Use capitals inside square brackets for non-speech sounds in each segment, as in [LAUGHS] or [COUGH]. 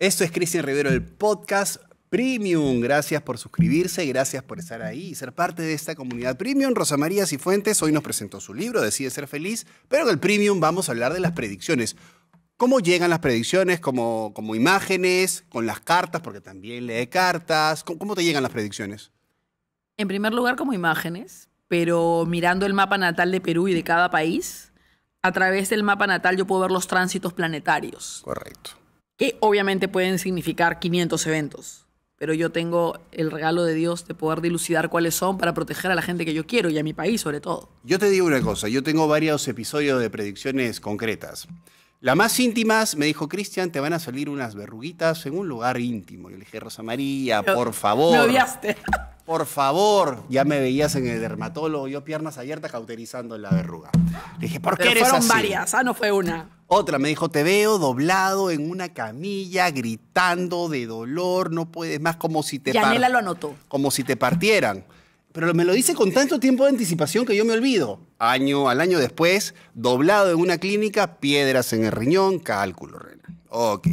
Esto es Cristian Rivero, el podcast Premium. Gracias por suscribirse, gracias por estar ahí y ser parte de esta comunidad Premium. Rosa María Cifuentes hoy nos presentó su libro, Decide ser feliz, pero en el Premium vamos a hablar de las predicciones. ¿Cómo llegan las predicciones? ¿Como, como imágenes? ¿Con las cartas? Porque también lee cartas. ¿Cómo te llegan las predicciones? En primer lugar, como imágenes, pero mirando el mapa natal de Perú y de cada país, a través del mapa natal yo puedo ver los tránsitos planetarios. Correcto que obviamente pueden significar 500 eventos. Pero yo tengo el regalo de Dios de poder dilucidar cuáles son para proteger a la gente que yo quiero y a mi país sobre todo. Yo te digo una cosa, yo tengo varios episodios de predicciones concretas. Las más íntimas, me dijo Cristian, te van a salir unas verruguitas en un lugar íntimo. Yo le dije, Rosa María, por favor. Me odiaste. Por favor, ya me veías en el dermatólogo, yo piernas abiertas cauterizando la verruga. Le dije, ¿por qué Pero eres fueron varias, ah, no fue una. Otra me dijo, te veo doblado en una camilla, gritando de dolor, no puedes más, como si te... Anela lo anotó. Como si te partieran. Pero me lo dice con tanto tiempo de anticipación que yo me olvido. Año al año después, doblado en una clínica, piedras en el riñón, cálculo renal. Ok.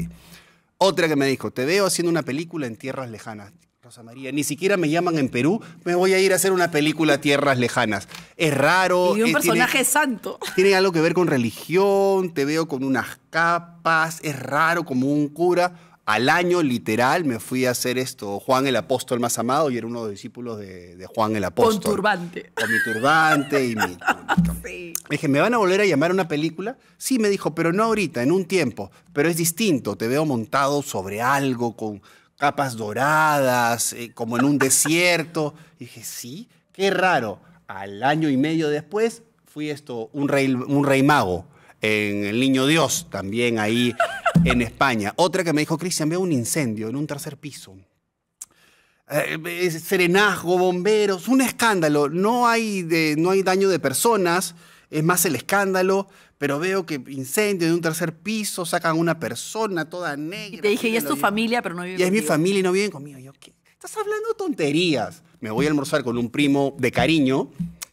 Otra que me dijo, te veo haciendo una película en tierras lejanas. Rosa María, ni siquiera me llaman en Perú, me voy a ir a hacer una película tierras lejanas. Es raro. Y un personaje santo. [LAUGHS] Tiene algo que ver con religión, te veo con unas capas, es raro como un cura al año literal me fui a hacer esto, Juan el Apóstol más amado, y era uno de los discípulos de, Juan el Apóstol. Con turbante. Con mi turbante y mi... Me [LAUGHS] dije, ¿me van a volver a llamar a una película? Sí, me dijo, pero no ahorita, en un tiempo, pero es distinto, te veo montado sobre algo, con, capas doradas, eh, como en un desierto. dije, sí, qué raro. Al año y medio después fui esto, un rey, un rey mago en El Niño Dios, también ahí en España. Otra que me dijo, Cristian, veo un incendio en un tercer piso. Eh, serenazgo, bomberos, un escándalo. No hay, no hay daño de personas, es más el escándalo, pero veo que incendio de un tercer piso, sacan a una persona toda negra. Y te dije, y es tu familia, pero no viven Y es mi familia y no viven conmigo. Yo, ¿qué? Estás hablando tonterías. Me voy a almorzar con un primo de cariño,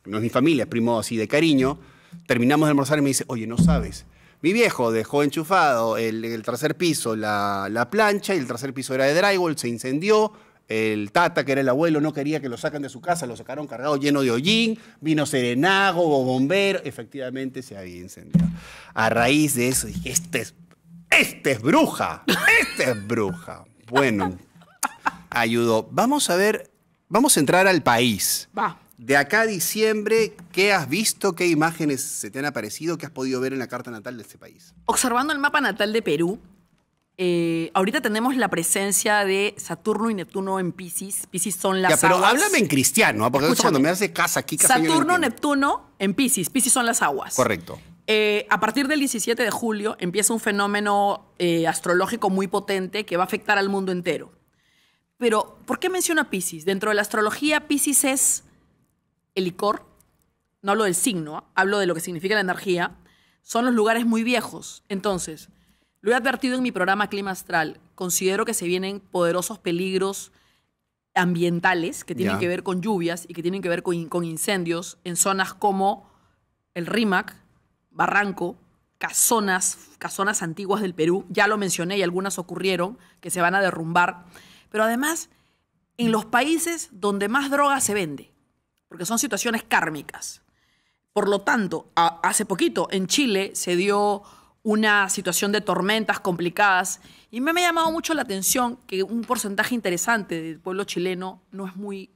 no es mi familia, es primo así de cariño. Terminamos de almorzar y me dice, oye, no sabes. Mi viejo dejó enchufado el, tercer piso la, la plancha y el tercer piso era de drywall, se incendió el Tata, que era el abuelo, no quería que lo sacan de su casa, lo sacaron cargado lleno de hollín, vino serenago, bombero, efectivamente se había incendiado. A raíz de eso dije, este es, este es bruja, este es bruja. Bueno, ayudó. Vamos a ver, vamos a entrar al país. Va. De acá a diciembre, ¿qué has visto? ¿Qué imágenes se te han aparecido? ¿Qué has podido ver en la carta natal de este país? Observando el mapa natal de Perú, eh, ahorita tenemos la presencia de Saturno y Neptuno en Pisces. Pisces son las ya, pero háblame en cristiano, ¿ah? porque cuando me hace casa aquí. Saturno, Neptuno en Pisces. Pisces son las aguas. Correcto. Eh, a partir del 17 de julio empieza un fenómeno eh, astrológico muy potente que va a afectar al mundo entero. Pero, ¿por qué menciona Pisces? Dentro de la astrología, Pisces es el licor. No hablo del signo, ¿ah? hablo de lo que significa la energía. Son los lugares muy viejos. Entonces, lo he advertido en mi programa Clima Astral. Considero que se vienen poderosos peligros ambientales que tienen que ver con lluvias y que tienen que ver con, incendios en zonas como el Rímac, Barranco, casonas, casonas antiguas del Perú. Ya lo mencioné y algunas ocurrieron que se van a derrumbar. Pero además, en los países donde más droga se vende, porque son situaciones kármicas. Por lo tanto, hace poquito en Chile se dio una situación de tormentas complicadas. Y me, ha llamado mucho la atención que un porcentaje interesante del pueblo chileno no es muy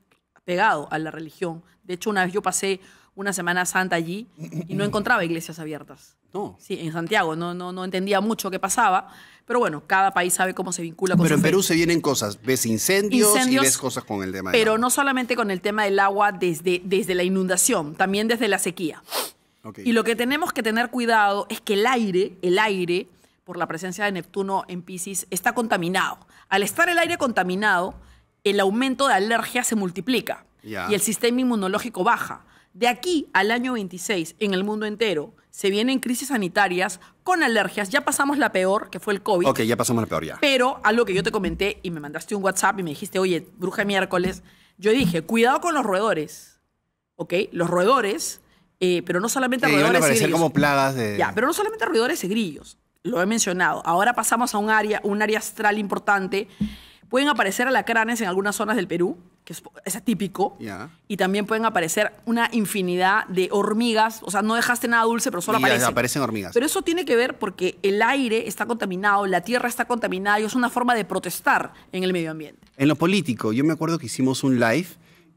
pegado a la religión. De hecho, una vez yo pasé una Semana Santa allí y no encontraba iglesias abiertas. No. Sí, en Santiago. No, no, entendía mucho qué pasaba. Pero bueno, cada país sabe cómo se vincula Pero en Perú se vienen cosas. Ves incendios, y ves cosas con el tema Pero no solamente con el tema del agua desde, desde la inundación, también desde la sequía. Y lo que tenemos que tener cuidado es que el aire, el aire, por la presencia de Neptuno en Pisces, está contaminado. Al estar el aire contaminado, el aumento de alergia se multiplica y el sistema inmunológico baja. De aquí al año 26, en el mundo entero, se vienen crisis sanitarias con alergias. Ya pasamos la peor, que fue el COVID. Ok, ya pasamos la peor ya. Pero algo que yo te comenté y me mandaste un WhatsApp y me dijiste, oye, bruja miércoles, yo dije, cuidado con los roedores. ¿Ok? Los roedores eh, pero no solamente roedores. como plagas Ya, pero no solamente roedores y grillos. Lo he mencionado. Ahora pasamos a un área, un área astral importante. Pueden aparecer alacranes en algunas zonas del Perú, que es, atípico. Yeah. Y también pueden aparecer una infinidad de hormigas. O sea, no dejaste nada dulce, pero solo aparecen. aparecen hormigas. Pero eso tiene que ver porque el aire está contaminado, la tierra está contaminada y es una forma de protestar en el medio ambiente. En lo político, yo me acuerdo que hicimos un live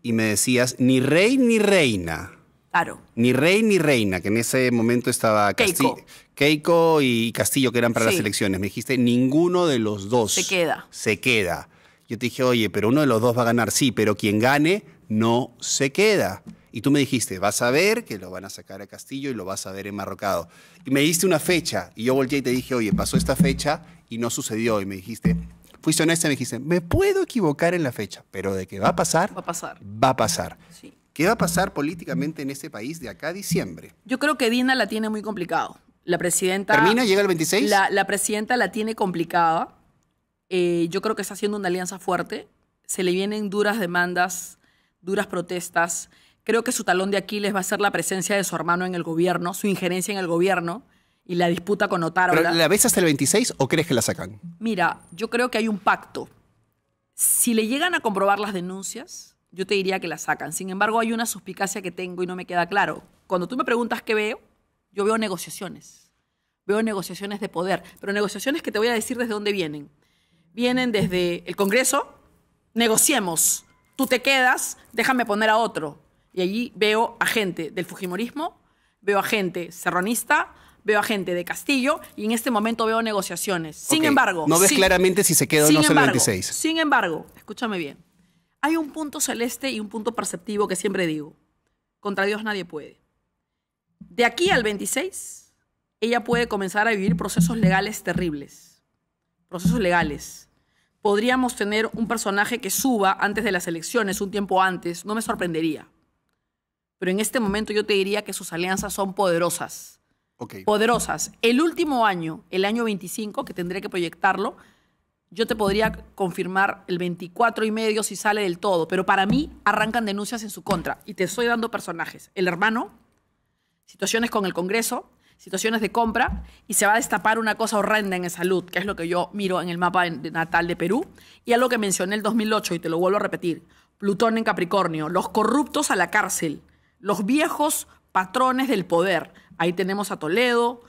y me decías, ni rey ni reina. Claro. Ni rey ni reina, que en ese momento estaba Keiko. y Castillo, que eran para las elecciones. Me dijiste, ninguno de los dos. Se queda. Se queda. Yo te dije, oye, pero uno de los dos va a ganar, sí, pero quien gane no se queda. Y tú me dijiste, vas a ver que lo van a sacar a Castillo y lo vas a ver en Marrocado. Y me diste una fecha, y yo volteé y te dije, oye, pasó esta fecha y no sucedió. Y me dijiste, fuiste honesta, me dijiste, me puedo equivocar en la fecha, pero de que va a pasar. Va a pasar. Va a pasar. Sí. ¿Qué va a pasar políticamente en este país de acá a diciembre? Yo creo que Dina la tiene muy complicado. La presidenta... ¿Termina? ¿Llega el 26? La, presidenta la tiene complicada. Eh, yo creo que está haciendo una alianza fuerte. Se le vienen duras demandas, duras protestas. Creo que su talón de Aquiles va a ser la presencia de su hermano en el gobierno, su injerencia en el gobierno y la disputa con Otaro. ¿La ves hasta el 26 o crees que la sacan? Mira, yo creo que hay un pacto. Si le llegan a comprobar las denuncias, yo te diría que la sacan. Sin embargo, hay una suspicacia que tengo y no me queda claro. Cuando tú me preguntas qué veo, yo veo negociaciones. Veo negociaciones de poder, pero negociaciones que te voy a decir desde dónde vienen. Vienen desde el Congreso, negociemos, tú te quedas, déjame poner a otro. Y allí veo a gente del Fujimorismo, veo a gente serronista, veo a gente de Castillo y en este momento veo negociaciones. Sin embargo. No ves claramente si se quedó o no se el Sin embargo, escúchame bien hay un punto celeste y un punto perceptivo que siempre digo. Contra Dios nadie puede. De aquí al 26, ella puede comenzar a vivir procesos legales terribles. Procesos legales. Podríamos tener un personaje que suba antes de las elecciones, un tiempo antes, no me sorprendería. Pero en este momento yo te diría que sus alianzas son poderosas. Poderosas. El último año, el año 25, que tendré que proyectarlo, yo te podría confirmar el 24 y medio si sale del todo, pero para mí arrancan denuncias en su contra y te estoy dando personajes. El hermano, situaciones con el Congreso, situaciones de compra y se va a destapar una cosa horrenda en salud, que es lo que yo miro en el mapa natal de Perú y algo que mencioné el 2008 y te lo vuelvo a repetir. Plutón en Capricornio, los corruptos a la cárcel, los viejos patrones del poder. Ahí tenemos a Toledo,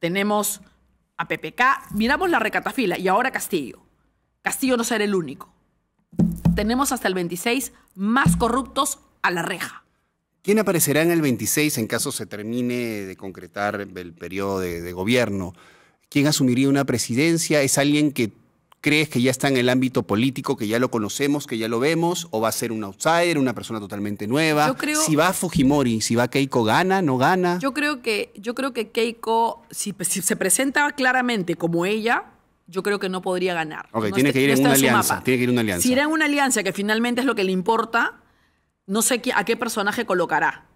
tenemos a PPK, miramos la recatafila y ahora Castillo. Castillo no será el único. Tenemos hasta el 26 más corruptos a la reja. ¿Quién aparecerá en el 26 en caso se termine de concretar el periodo de, de gobierno? ¿Quién asumiría una presidencia? ¿Es alguien que ¿Crees que ya está en el ámbito político, que ya lo conocemos, que ya lo vemos? ¿O va a ser un outsider, una persona totalmente nueva? creo, si va Fujimori, si va Keiko, ¿gana, no gana? Yo creo que, yo creo que Keiko, si, se presenta claramente como ella, yo creo que no podría ganar. Ok, tiene, que ir en una alianza, tiene que ir en una alianza. Si irá en una alianza, que finalmente es lo que le importa, no sé a qué personaje colocará.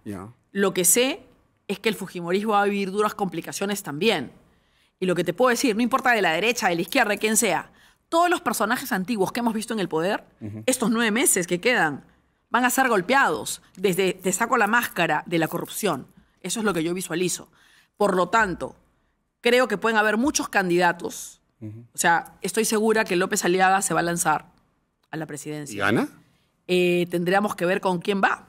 Lo que sé es que el Fujimorismo va a vivir duras complicaciones también. Y lo que te puedo decir, no importa de la derecha, de la izquierda, de quien sea, todos los personajes antiguos que hemos visto en el poder, estos nueve meses que quedan, van a ser golpeados desde te saco la máscara de la corrupción. Eso es lo que yo visualizo. Por lo tanto, creo que pueden haber muchos candidatos. O sea, estoy segura que López Aliaga se va a lanzar a la presidencia. ¿Y gana? Eh, tendríamos que ver con quién va.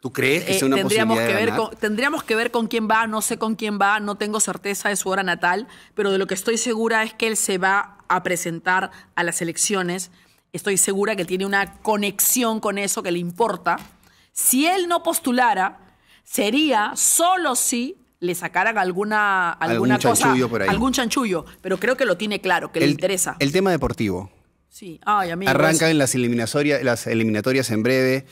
¿Tú crees que es una eh, Tendríamos que ver con quién va, no sé con quién va, no tengo certeza de su hora natal, pero de lo que estoy segura es que él se va a presentar a las elecciones, estoy segura que tiene una conexión con eso que le importa. Si él no postulara, sería solo si le sacaran alguna, alguna algún cosa, chanchullo por ahí. algún chanchullo, pero creo que lo tiene claro, que le interesa. El tema deportivo. Sí, Ay, Arrancan las, eliminatorias, las eliminatorias en breve.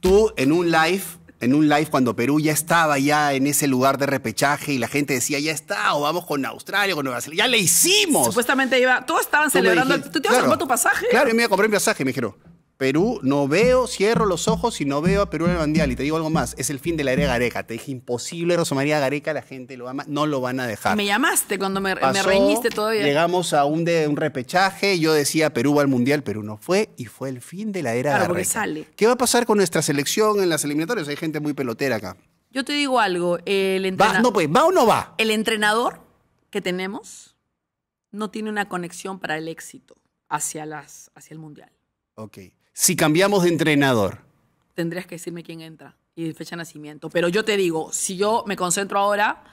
Tú en un live en un live cuando Perú ya estaba ya en ese lugar de repechaje y la gente decía, ya está, o vamos con Australia, con Nueva Zelanda, ya le hicimos. Supuestamente iba, todos estaban celebrando, tú te vas a comprar tu pasaje. Claro, yo me voy a comprar mi pasaje, me dijeron. Perú, no veo, cierro los ojos y no veo a Perú en el Mundial. Y te digo algo más, es el fin de la era Gareca. Te dije, imposible, Rosamaría Gareca, la gente lo ama, no lo van a dejar. Me llamaste cuando me, reñiste todavía. Llegamos a un, de, un repechaje, yo decía, Perú va al Mundial, Perú no fue, y fue el fin de la era Gareca. sale. ¿Qué va a pasar con nuestra selección en las eliminatorias? Hay gente muy pelotera acá. Yo te digo algo, el entrenador... pues, ¿va o no va? El entrenador que tenemos no tiene una conexión para el éxito hacia, las, hacia el Mundial. Ok si cambiamos de entrenador? Tendrías que decirme quién entra y fecha de nacimiento. Pero yo te digo, si yo me concentro ahora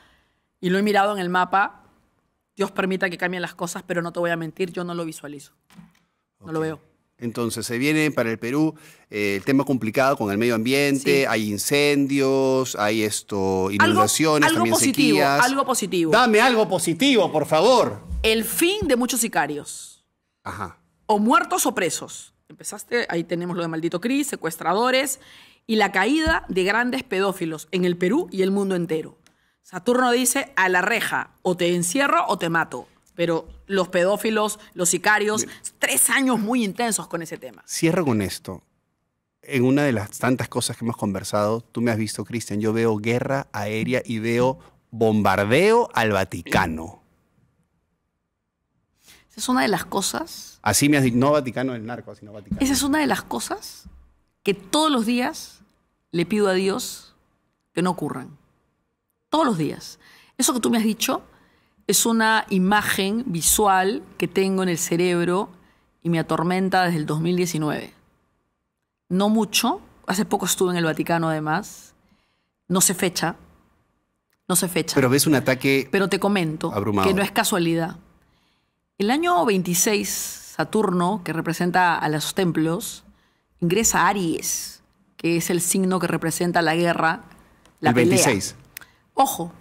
y lo he mirado en el mapa, Dios permita que cambien las cosas, pero no te voy a mentir, yo no lo visualizo. No lo veo. Entonces, se viene para el Perú eh, el tema complicado con el medio ambiente, hay incendios, hay esto, inundaciones, algo, algo positivo, Algo positivo. Dame algo positivo, por favor. El fin de muchos sicarios. Ajá. O muertos o presos. Empezaste, ahí tenemos lo de Maldito Cris, secuestradores y la caída de grandes pedófilos en el Perú y el mundo entero. Saturno dice a la reja, o te encierro o te mato. Pero los pedófilos, los sicarios, tres años muy intensos con ese tema. Cierro con esto. En una de las tantas cosas que hemos conversado, tú me has visto, Cristian, yo veo guerra aérea y veo bombardeo al Vaticano. Esa es una de las cosas. Así me has dicho, no Vaticano el narco, sino Vaticano. Esa es una de las cosas que todos los días le pido a Dios que no ocurran. Todos los días. Eso que tú me has dicho es una imagen visual que tengo en el cerebro y me atormenta desde el 2019. No mucho, hace poco estuve en el Vaticano además, no se fecha, no se fecha. Pero ves un ataque... Pero te comento que no es casualidad. El año 26, Saturno, que representa a los templos, ingresa a Aries, que es el signo que representa la guerra, la el 26. Ojo,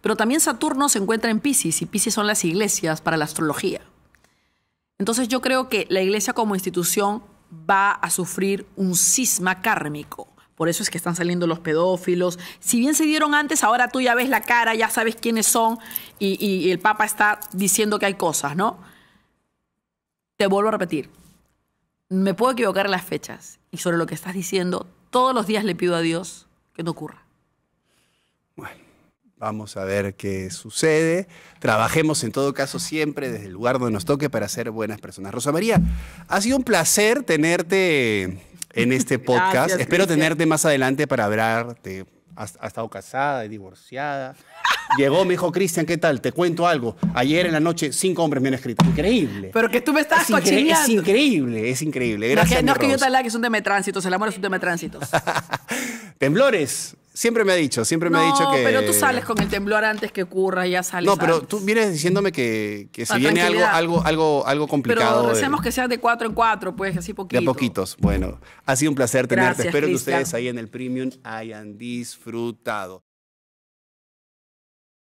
pero también Saturno se encuentra en Pisces y Pisces son las iglesias para la astrología. Entonces yo creo que la iglesia como institución va a sufrir un cisma kármico. Por eso es que están saliendo los pedófilos. Si bien se dieron antes, ahora tú ya ves la cara, ya sabes quiénes son y, el Papa está diciendo que hay cosas, ¿no? Te vuelvo a repetir, me puedo equivocar en las fechas y sobre lo que estás diciendo, todos los días le pido a Dios que no ocurra. Bueno, vamos a ver qué sucede. Trabajemos en todo caso siempre desde el lugar donde nos toque para ser buenas personas. Rosa María, ha sido un placer tenerte en este podcast. Espero tenerte más adelante para hablarte. Has, estado casada, divorciada. Llegó, me dijo, Cristian, ¿qué tal? Te cuento algo. Ayer en la noche, cinco hombres me han escrito. Increíble. Pero que tú me estás es Es increíble, es increíble. Gracias, no, no es que yo te que son de metránsitos, El amor es un de metránsitos. [LAUGHS] Temblores. Siempre me ha dicho, siempre me ha dicho que. Pero tú sales con el temblor antes que ocurra, ya sales. No, pero tú vienes diciéndome que, que si viene algo, algo, algo, algo complicado. Pero que sea de cuatro en cuatro, pues, así poquito. De poquitos. Bueno, ha sido un placer tenerte. Espero que ustedes ahí en el Premium hayan disfrutado.